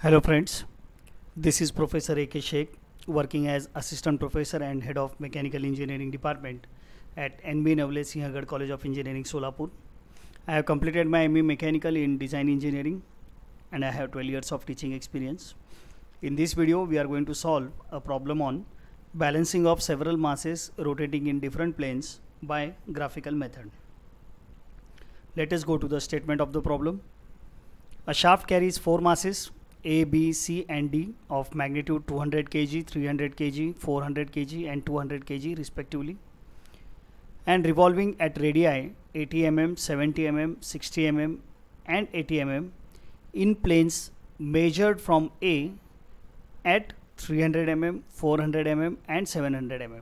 Hello friends, this is Professor A.K. Sheikh working as Assistant Professor and Head of Mechanical Engineering Department at NB Navle Sinhagad College of Engineering, Solapur. I have completed my ME Mechanical in Design Engineering and I have 12 years of teaching experience. In this video, we are going to solve a problem on balancing of several masses rotating in different planes by graphical method. Let us go to the statement of the problem. A shaft carries four masses a, B, C and D of magnitude 200 kg, 300 kg, 400 kg and 200 kg respectively and revolving at radii 80 mm, 70 mm, 60 mm and 80 mm in planes measured from A at 300 mm, 400 mm and 700 mm.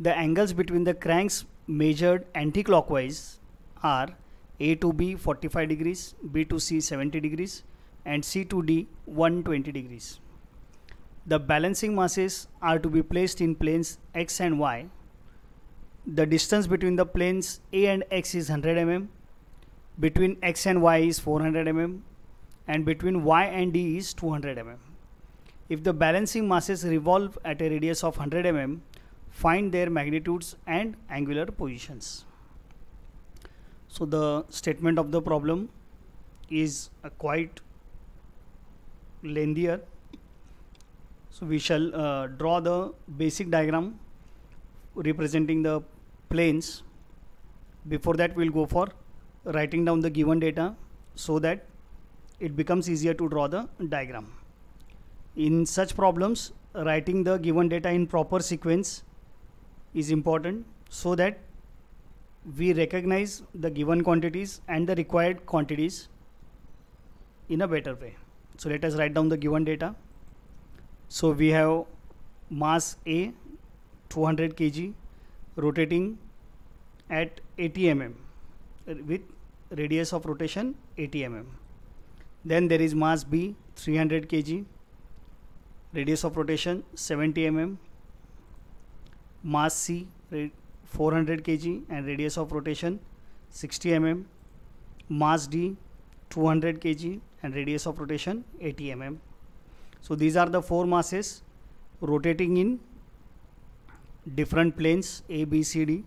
The angles between the cranks measured anti-clockwise are A to B 45 degrees, B to C 70 degrees and C2D 120 degrees. The balancing masses are to be placed in planes X and Y. The distance between the planes A and X is 100 mm, between X and Y is 400 mm, and between Y and D is 200 mm. If the balancing masses revolve at a radius of 100 mm, find their magnitudes and angular positions. So the statement of the problem is quite lengthier. So we shall uh, draw the basic diagram representing the planes. Before that we'll go for writing down the given data so that it becomes easier to draw the diagram. In such problems, writing the given data in proper sequence is important so that we recognize the given quantities and the required quantities in a better way. So let us write down the given data. So we have mass A 200 kg rotating at 80 mm with radius of rotation 80 mm. Then there is mass B 300 kg radius of rotation 70 mm. Mass C 400 kg and radius of rotation 60 mm. Mass D 200 kg and radius of rotation 80 mm. So these are the four masses rotating in different planes A, B, C, D.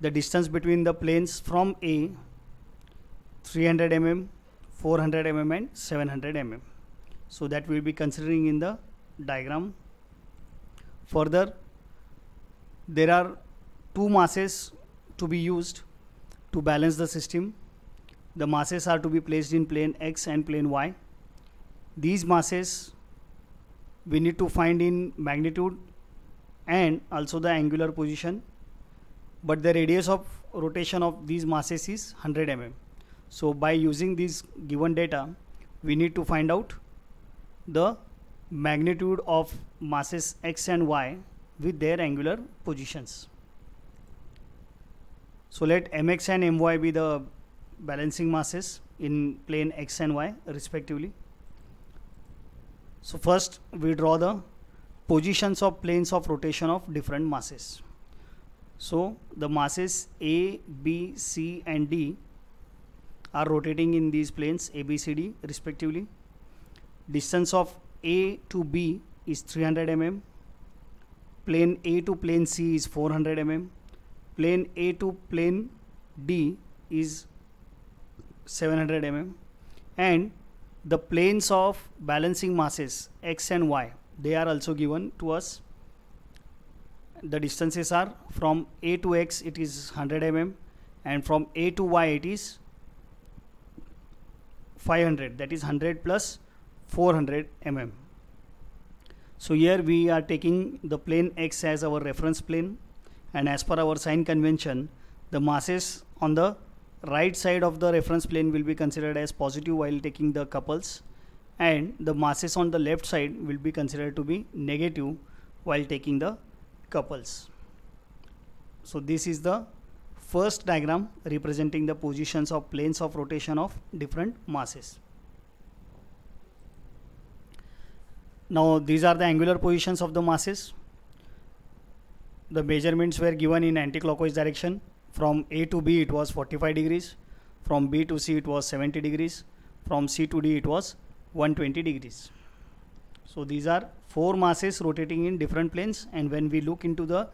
The distance between the planes from A 300 mm, 400 mm and 700 mm. So that we will be considering in the diagram. Further there are two masses to be used to balance the system the masses are to be placed in plane x and plane y. These masses we need to find in magnitude and also the angular position but the radius of rotation of these masses is 100 mm. So by using these given data we need to find out the magnitude of masses x and y with their angular positions. So let mx and my be the balancing masses in plane x and y respectively. So first we draw the positions of planes of rotation of different masses. So the masses A, B, C and D are rotating in these planes A, B, C, D respectively. Distance of A to B is 300 mm. Plane A to plane C is 400 mm. Plane A to plane D is 700 mm and the planes of balancing masses x and y they are also given to us the distances are from a to x it is 100 mm and from a to y it is 500 that is 100 plus 400 mm so here we are taking the plane x as our reference plane and as per our sign convention the masses on the right side of the reference plane will be considered as positive while taking the couples and the masses on the left side will be considered to be negative while taking the couples. So this is the first diagram representing the positions of planes of rotation of different masses. Now these are the angular positions of the masses. The measurements were given in anticlockwise direction from A to B it was 45 degrees, from B to C it was 70 degrees, from C to D it was 120 degrees. So these are four masses rotating in different planes and when we look into the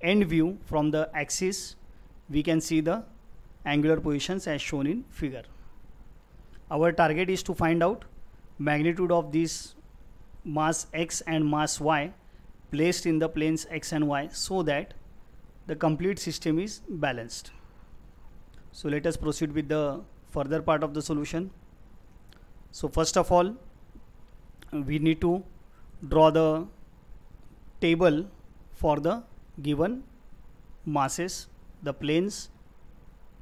end view from the axis we can see the angular positions as shown in figure. Our target is to find out magnitude of these mass x and mass y placed in the planes x and y so that the complete system is balanced. So let us proceed with the further part of the solution. So first of all, we need to draw the table for the given masses, the planes,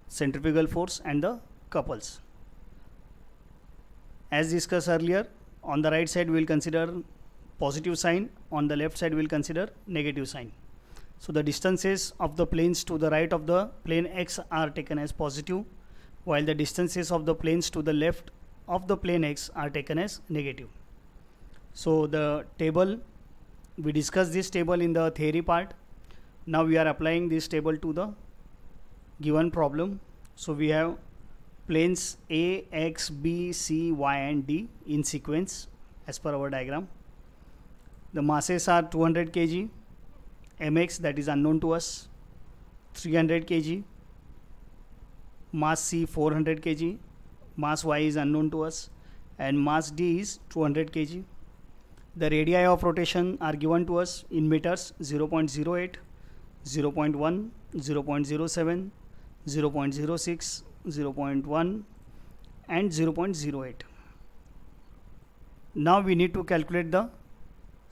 centrifugal force and the couples. As discussed earlier, on the right side we will consider positive sign, on the left side we will consider negative sign. So the distances of the planes to the right of the plane x are taken as positive while the distances of the planes to the left of the plane x are taken as negative. So the table, we discussed this table in the theory part. Now we are applying this table to the given problem. So we have planes A, X, B, C, Y and D in sequence as per our diagram. The masses are 200 kg, mx that is unknown to us 300 kg mass c 400 kg mass y is unknown to us and mass d is 200 kg the radii of rotation are given to us in meters 0.08 0.1 0.07 0.06 0.1 and 0.08 now we need to calculate the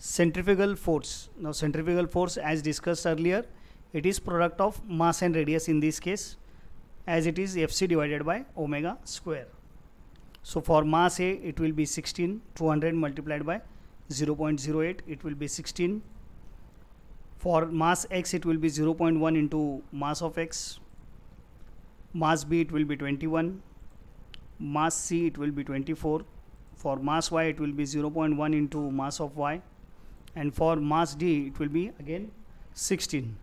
centrifugal force now centrifugal force as discussed earlier it is product of mass and radius in this case as it is fc divided by omega square so for mass a it will be 16 200 multiplied by 0 0.08 it will be 16 for mass x it will be 0 0.1 into mass of x mass b it will be 21 mass c it will be 24 for mass y it will be 0 0.1 into mass of y and for mass D it will be again 16.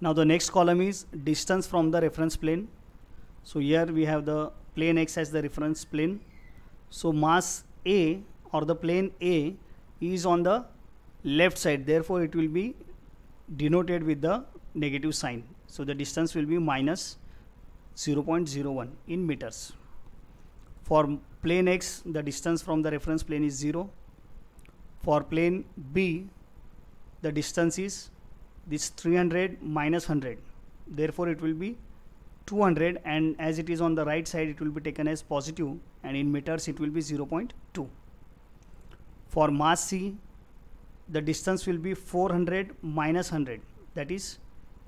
Now the next column is distance from the reference plane. So here we have the plane x as the reference plane. So mass A or the plane A is on the left side therefore it will be denoted with the negative sign. So the distance will be minus 0.01 in meters. For plane x the distance from the reference plane is 0 for plane B, the distance is this 300 minus 100. Therefore, it will be 200 and as it is on the right side, it will be taken as positive and in meters, it will be 0.2. For mass C, the distance will be 400 minus 100. That is,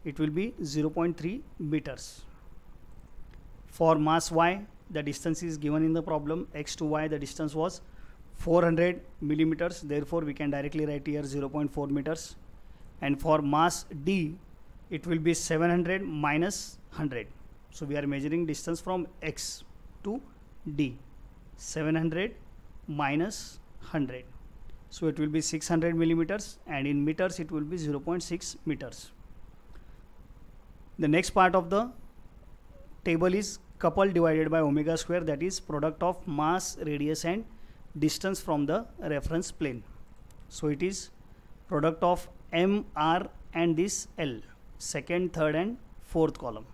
it will be 0.3 meters. For mass Y, the distance is given in the problem x to y the distance was 400 millimeters therefore we can directly write here 0.4 meters and for mass d it will be 700 minus 100 so we are measuring distance from x to d 700 minus 100 so it will be 600 millimeters and in meters it will be 0.6 meters the next part of the table is couple divided by omega square that is product of mass radius and distance from the reference plane. So it is product of M, R and this L, second, third and fourth column.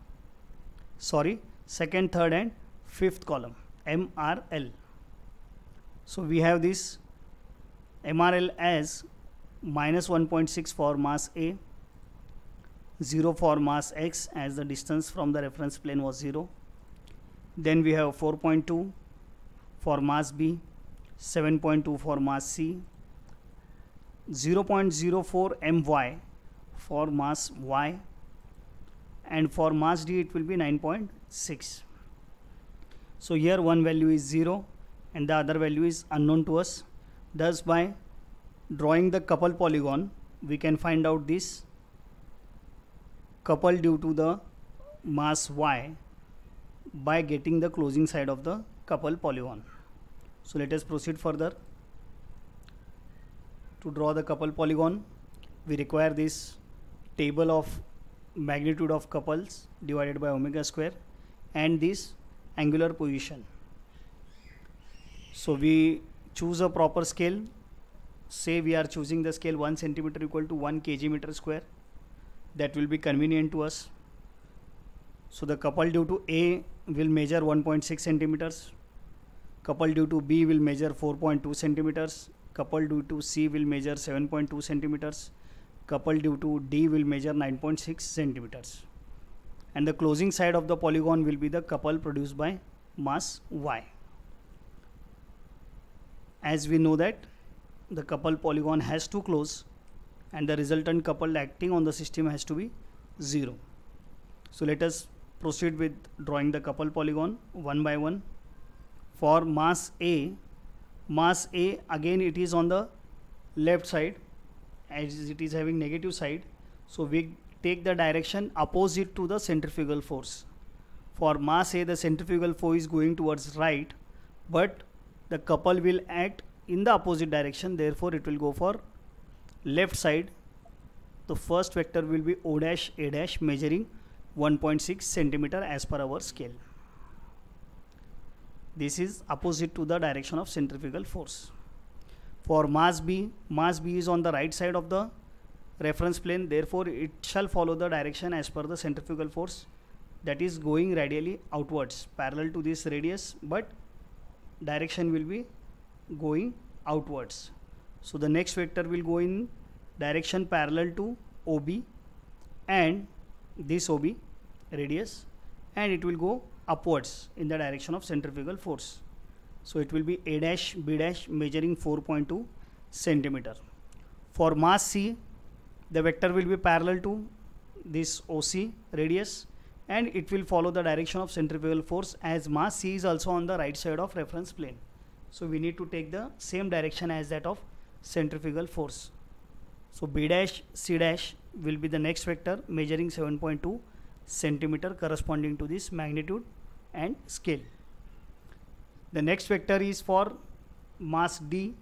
Sorry, second, third and fifth column, M, R, L. So we have this MRL as minus 1.6 for mass A, 0 for mass X as the distance from the reference plane was 0. Then we have 4.2 for mass B, 7.2 for mass C, 0.04 my for mass Y and for mass D it will be 9.6. So here one value is 0 and the other value is unknown to us. Thus by drawing the couple polygon we can find out this couple due to the mass Y by getting the closing side of the couple polygon. So let us proceed further. To draw the couple polygon, we require this table of magnitude of couples divided by omega square and this angular position. So we choose a proper scale. Say we are choosing the scale 1 centimeter equal to 1 kg meter square. That will be convenient to us. So the couple due to A will measure 1.6 centimeters couple due to B will measure 4.2 centimeters, couple due to C will measure 7.2 centimeters, couple due to D will measure 9.6 centimeters. And the closing side of the polygon will be the couple produced by mass Y. As we know that the couple polygon has to close and the resultant couple acting on the system has to be 0. So let us proceed with drawing the couple polygon one by one for mass A, mass A again it is on the left side as it is having negative side. So we take the direction opposite to the centrifugal force. For mass A the centrifugal force is going towards right but the couple will act in the opposite direction therefore it will go for left side. The first vector will be O dash A dash measuring 1.6 centimeter as per our scale this is opposite to the direction of centrifugal force. For mass B, mass B is on the right side of the reference plane therefore it shall follow the direction as per the centrifugal force that is going radially outwards parallel to this radius but direction will be going outwards. So the next vector will go in direction parallel to OB and this OB radius and it will go upwards in the direction of centrifugal force. So it will be A dash B dash measuring 4.2 centimeter. For mass C, the vector will be parallel to this OC radius and it will follow the direction of centrifugal force as mass C is also on the right side of reference plane. So we need to take the same direction as that of centrifugal force. So B dash C dash will be the next vector measuring 7.2 centimeter corresponding to this magnitude and scale. The next vector is for mass d.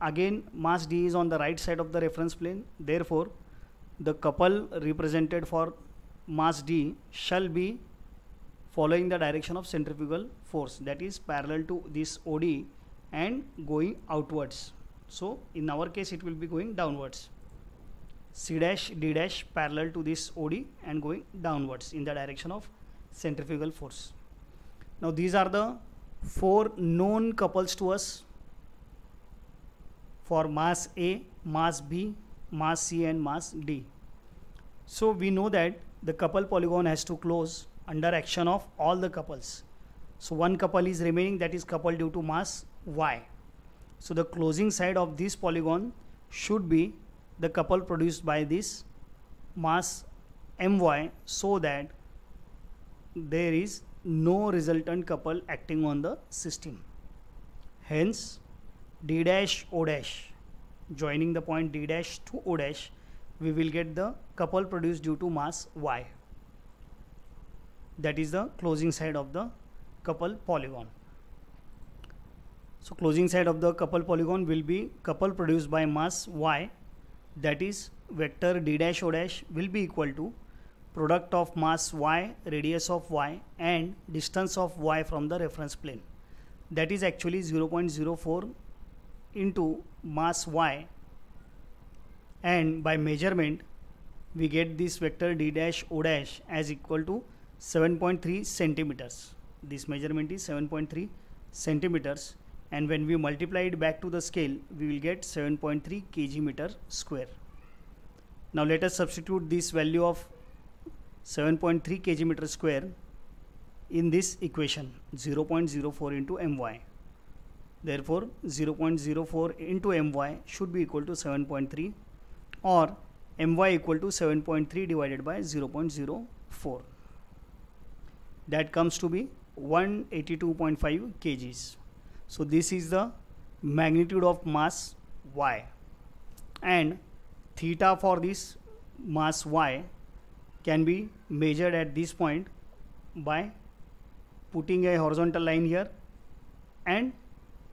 Again mass d is on the right side of the reference plane. Therefore, the couple represented for mass d shall be following the direction of centrifugal force that is parallel to this OD and going outwards. So, in our case it will be going downwards. C dash D dash parallel to this OD and going downwards in the direction of centrifugal force. Now these are the four known couples to us for mass A, mass B, mass C and mass D. So we know that the couple polygon has to close under action of all the couples. So one couple is remaining that is coupled due to mass Y. So the closing side of this polygon should be the couple produced by this mass my so that there is no resultant couple acting on the system. Hence, d dash o dash joining the point d dash to o dash we will get the couple produced due to mass y. That is the closing side of the couple polygon. So closing side of the couple polygon will be couple produced by mass y that is vector d dash o dash will be equal to product of mass y, radius of y and distance of y from the reference plane. That is actually 0.04 into mass y and by measurement we get this vector d dash o dash as equal to 7.3 centimeters. This measurement is 7.3 centimeters and when we multiply it back to the scale we will get 7.3 kg meter square. Now let us substitute this value of 7.3 kg meter square in this equation 0.04 into my therefore 0.04 into my should be equal to 7.3 or my equal to 7.3 divided by 0.04 that comes to be 182.5 kgs so this is the magnitude of mass y and theta for this mass y can be measured at this point by putting a horizontal line here and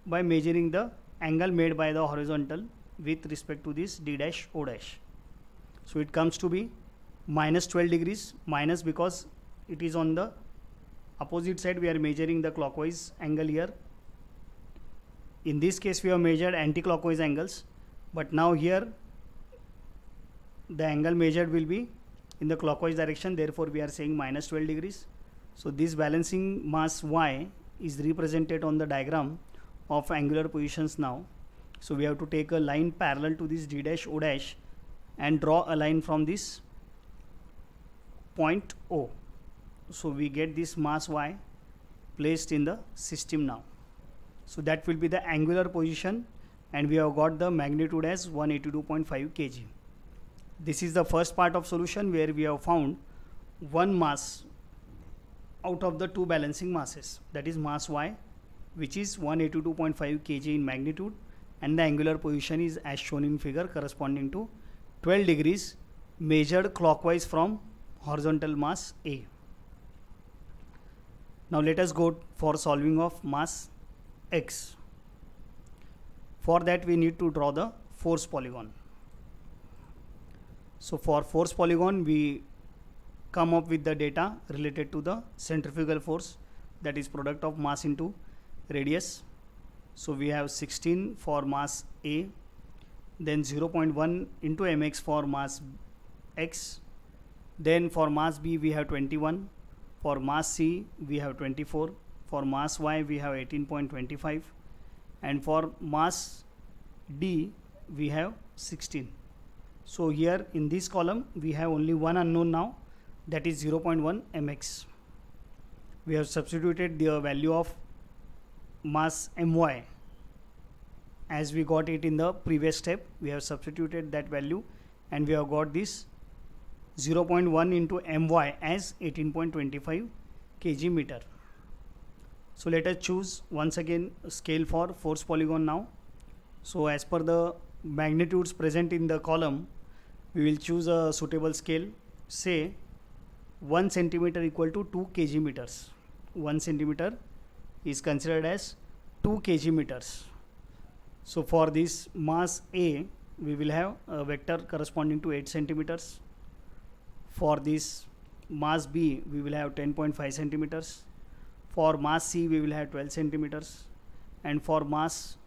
by measuring the angle made by the horizontal with respect to this d dash o dash. So it comes to be minus 12 degrees minus because it is on the opposite side we are measuring the clockwise angle here. In this case we have measured anti-clockwise angles but now here the angle measured will be in the clockwise direction therefore we are saying minus 12 degrees so this balancing mass y is represented on the diagram of angular positions now so we have to take a line parallel to this d dash o dash and draw a line from this point o so we get this mass y placed in the system now so that will be the angular position and we have got the magnitude as 182.5 kg this is the first part of solution where we have found one mass out of the two balancing masses that is mass y which is 182.5 kg in magnitude and the angular position is as shown in figure corresponding to 12 degrees measured clockwise from horizontal mass A. Now let us go for solving of mass X. For that we need to draw the force polygon. So for force polygon, we come up with the data related to the centrifugal force that is product of mass into radius. So we have 16 for mass A, then 0.1 into mx for mass x, then for mass B we have 21, for mass C we have 24, for mass Y we have 18.25 and for mass D we have 16. So here in this column we have only one unknown now that is 0.1 mx. We have substituted the value of mass my as we got it in the previous step we have substituted that value and we have got this 0.1 into my as 18.25 kg meter. So let us choose once again scale for force polygon now. So as per the magnitudes present in the column, we will choose a suitable scale, say 1 centimeter equal to 2 kg meters. 1 centimeter is considered as 2 kg meters. So for this mass A, we will have a vector corresponding to 8 centimeters. For this mass B, we will have 10.5 centimeters. For mass C, we will have 12 centimeters. And for mass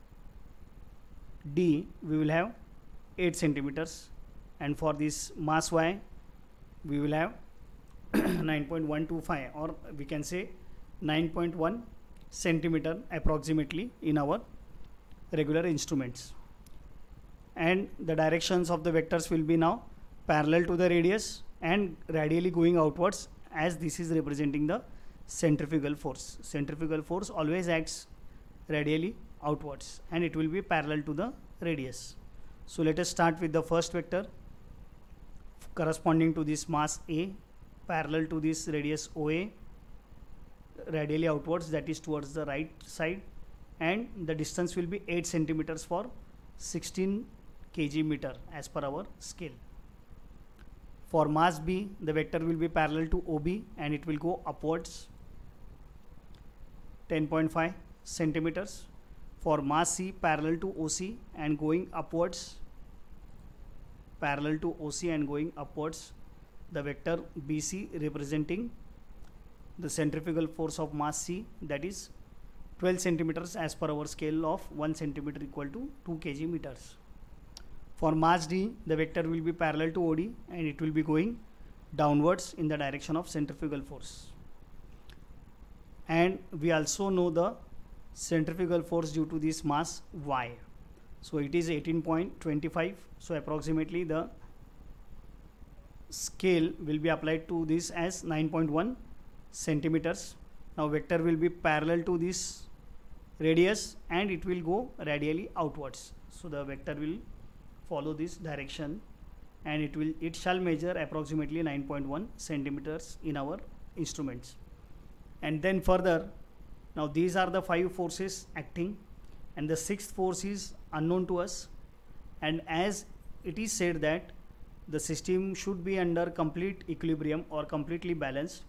D we will have 8 centimeters and for this mass Y we will have 9.125 or we can say 9.1 centimeter approximately in our regular instruments and the directions of the vectors will be now parallel to the radius and radially going outwards as this is representing the centrifugal force. Centrifugal force always acts radially outwards and it will be parallel to the radius. So let us start with the first vector corresponding to this mass A parallel to this radius OA radially outwards that is towards the right side and the distance will be 8 centimeters for 16 kg meter as per our scale. For mass B the vector will be parallel to OB and it will go upwards 10.5 centimeters for mass C parallel to OC and going upwards parallel to OC and going upwards the vector BC representing the centrifugal force of mass C that is 12 centimeters as per our scale of 1 centimeter equal to 2 kg meters. For mass D the vector will be parallel to OD and it will be going downwards in the direction of centrifugal force. And we also know the centrifugal force due to this mass y. So it is 18.25. So approximately the scale will be applied to this as 9.1 centimeters. Now vector will be parallel to this radius and it will go radially outwards. So the vector will follow this direction and it will it shall measure approximately 9.1 centimeters in our instruments. And then further now these are the five forces acting and the sixth force is unknown to us and as it is said that the system should be under complete equilibrium or completely balanced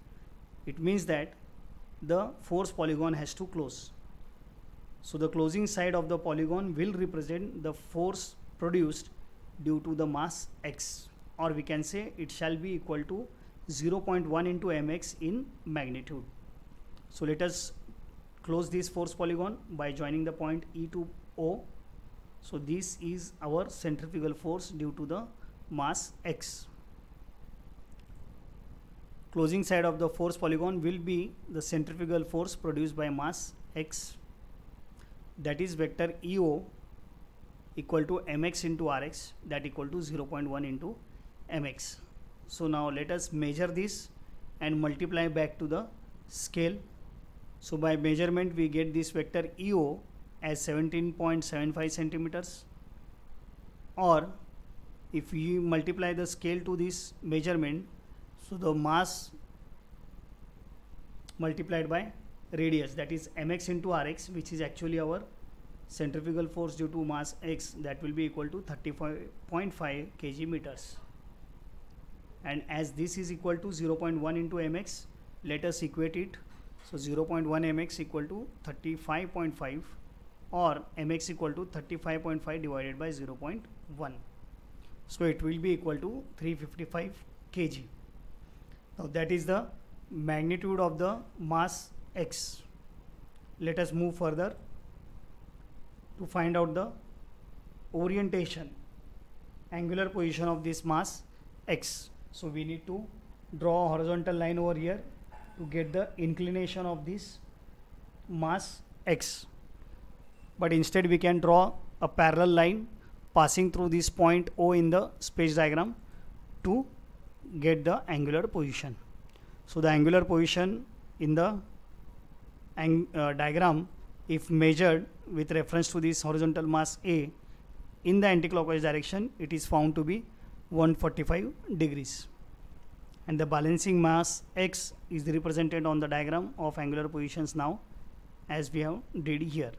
it means that the force polygon has to close so the closing side of the polygon will represent the force produced due to the mass x or we can say it shall be equal to 0.1 into mx in magnitude so let us close this force polygon by joining the point E to O. So this is our centrifugal force due to the mass X. Closing side of the force polygon will be the centrifugal force produced by mass X that is vector EO equal to mx into rx that equal to 0.1 into mx. So now let us measure this and multiply back to the scale so by measurement we get this vector EO as 17.75 centimeters or if you multiply the scale to this measurement so the mass multiplied by radius that is mx into rx which is actually our centrifugal force due to mass x that will be equal to 35.5 kg meters and as this is equal to 0.1 into mx let us equate it so 0.1 mx equal to 35.5 or mx equal to 35.5 divided by 0.1. So it will be equal to 355 kg. Now that is the magnitude of the mass x. Let us move further to find out the orientation, angular position of this mass x. So we need to draw a horizontal line over here to get the inclination of this mass x. But instead we can draw a parallel line passing through this point O in the space diagram to get the angular position. So the angular position in the uh, diagram if measured with reference to this horizontal mass A in the anticlockwise direction it is found to be 145 degrees and the balancing mass x is represented on the diagram of angular positions now as we have did here.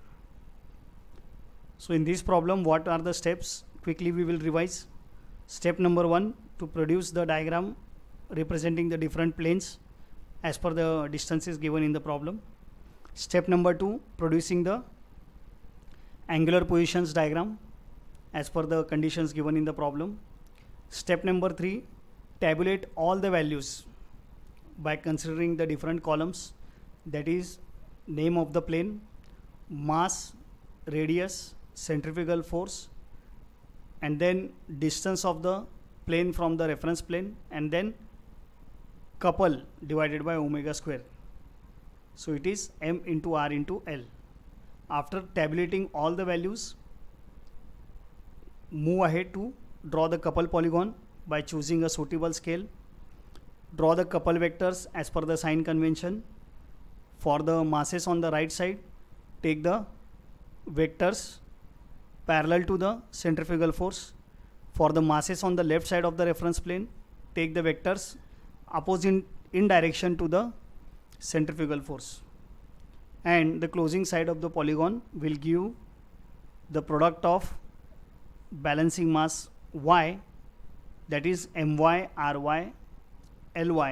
So in this problem what are the steps quickly we will revise. Step number one to produce the diagram representing the different planes as per the distances given in the problem. Step number two producing the angular positions diagram as per the conditions given in the problem. Step number three tabulate all the values by considering the different columns that is name of the plane, mass, radius, centrifugal force and then distance of the plane from the reference plane and then couple divided by omega square. So it is m into r into l. After tabulating all the values, move ahead to draw the couple polygon by choosing a suitable scale. Draw the couple vectors as per the sign convention. For the masses on the right side, take the vectors parallel to the centrifugal force. For the masses on the left side of the reference plane, take the vectors opposite in direction to the centrifugal force. And the closing side of the polygon will give the product of balancing mass y that is my ry ly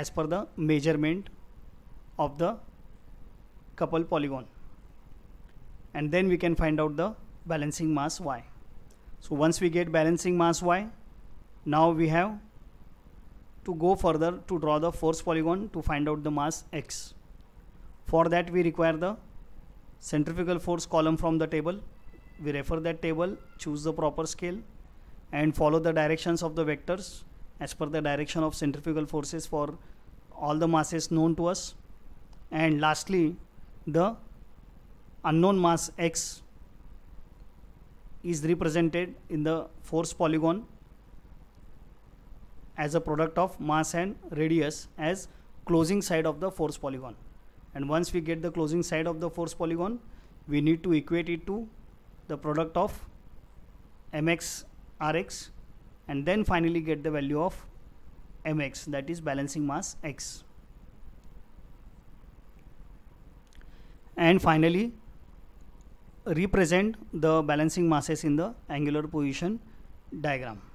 as per the measurement of the couple polygon and then we can find out the balancing mass y so once we get balancing mass y now we have to go further to draw the force polygon to find out the mass x for that we require the centrifugal force column from the table we refer that table choose the proper scale and follow the directions of the vectors as per the direction of centrifugal forces for all the masses known to us and lastly the unknown mass x is represented in the force polygon as a product of mass and radius as closing side of the force polygon and once we get the closing side of the force polygon we need to equate it to the product of mx Rx and then finally get the value of Mx that is balancing mass X. And finally represent the balancing masses in the angular position diagram.